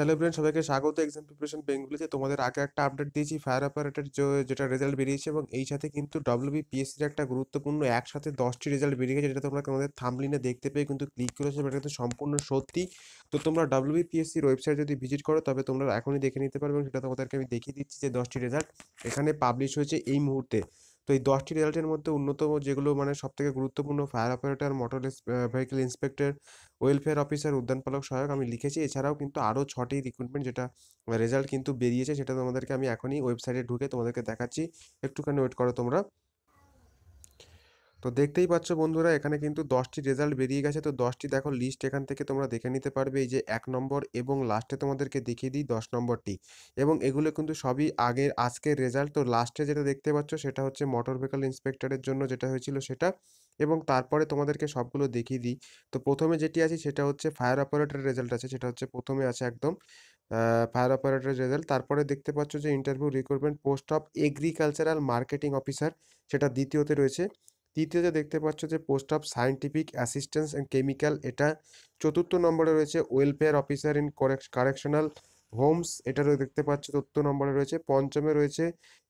সেলিব্রেন্ট সবাইকে স্বাগত exam preparation বেঙ্গুলিতে তোমাদের আগে একটা আপডেট দিয়েছি ফায়ার অপারেটর যেটা রেজাল্ট বেরিয়েছে এবং এই সাথে কিন্তু ডব্লিউবিপিএসসির একটা গুরুত্বপূর্ণ একসাথে দশটি রেজাল্ট বেরিয়ে গেছে যেটা তোমরা তোমাদের থামলিনে দেখতে পেয়ে কিন্তু ক্লিক করেছো এটা কিন্তু সম্পূর্ণ সত্যি তো তোমরা ডব্লিউবিপিএসসির ওয়েবসাইট যদি ভিজিট করো তবে তোমরা এখনই দেখে নিতে পারবে এবং সেটা তোমাদেরকে আমি দেখিয়ে দিচ্ছি যে দশটি রেজাল্ট এখানে পাবলিশ হয়েছে এই মুহূর্তে তো এই দশটি রেজাল্টের মধ্যে অন্যতম যেগুলো মানে সবথেকে গুরুত্বপূর্ণ fire operator motor vehicle inspector welfare officer উদ্যানপালক সহায়ক আমি লিখেছি এছাড়াও কিন্তু আরও ছটি রিক্রুটমেন্ট যেটা রেজাল্ট কিন্তু বেরিয়েছে সেটা তোমাদেরকে আমি এখনই ওয়েবসাইটে ঢুকে তোমাদেরকে দেখাচ্ছি একটুখানি ওয়েট করো তোমরা তো দেখতেই পাচ্ছ বন্ধুরা এখানে কিন্তু দশটি রেজাল্ট বেরিয়ে গেছে তো দশটি দেখো লিস্ট এখান থেকে তোমরা দেখে নিতে পারবে এই যে এক নম্বর এবং লাস্টে তোমাদেরকে দেখিয়ে দিই দশ নম্বরটি এবং এগুলো কিন্তু সবই আগের আজকের রেজাল্ট তো লাস্টে যেটা দেখতে পাচ্ছ সেটা হচ্ছে মোটর ভেহিকল ইন্সপেক্টরের জন্য যেটা হয়েছিল সেটা এবং তারপরে তোমাদেরকে সবগুলো দেখিয়ে দিই তো প্রথমে যেটি আছে সেটা হচ্ছে ফায়ার অপারেটরের রেজাল্ট আছে সেটা হচ্ছে প্রথমে আছে একদম ফায়ার অপারেটরের রেজাল্ট তারপরে দেখতে পাচ্ছ যে interview recruitment post of agricultural marketing officer সেটা দ্বিতীয়তে রয়েছে যে দেখতে পাচ্ছ যে post of scientific assistance and chemical এটা চতুর্থ নম্বরে রয়েছে welfare officer in correctional homes এটা দেখতে পাচ্ছ চতুর্থ নম্বরে রয়েছে পঞ্চমে রয়েছে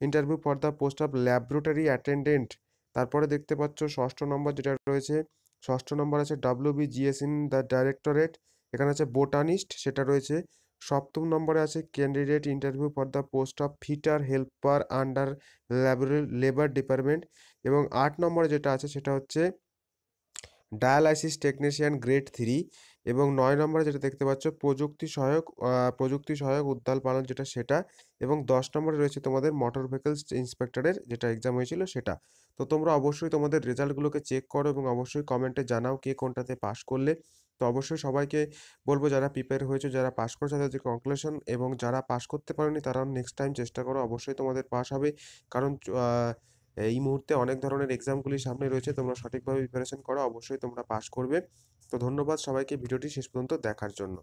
interview for the post of laboratory attendant তারপরে দেখতে পাচ্ছ ষষ্ঠ নম্বর যেটা রয়েছে ষষ্ঠ নম্বর আছে WB GS in the directorate এখানে আছে বোটানিস্ট সেটা রয়েছে সপ্তম নম্বরে আছে candidate interview for the post of fitter helper under labour department এবং আট নম্বরে যেটা আছে সেটা হচ্ছে ডায়ালাইসিস টেকনিশিয়ান গ্রেড থ্রি এবং নয় নম্বরে যেটা দেখতে পাচ্ছ প্রযুক্তি সহায়ক প্রযুক্তি সহায়ক উদ্যাল পালন যেটা সেটা এবং দশ নম্বরে রয়েছে তোমাদের মোটর ভেহিকলস ইন্সপেক্টরের যেটা এক্সাম হয়েছিল সেটা তো তোমরা অবশ্যই তোমাদের রেজাল্টগুলোকে চেক করো এবং অবশ্যই কমেন্টে জানাও কে কোনটাতে পাশ করলে তো অবশ্যই সবাইকে বলবো যারা প্রিপেয়ার হয়েছে যারা পাস করেছে তাদের কনক্লুশন এবং যারা পাস করতে পারেনি তারা নেক্সট টাইম চেষ্টা করো অবশ্যই তোমাদের পাস হবে কারণ এই মুহূর্তে অনেক ধরনের এক্সামগুলি সামনে রয়েছে তোমরা সঠিকভাবে প্রিপারেশন করো অবশ্যই তোমরা পাস করবে তো ধন্যবাদ সবাইকে ভিডিওটি শেষ পর্যন্ত দেখার জন্য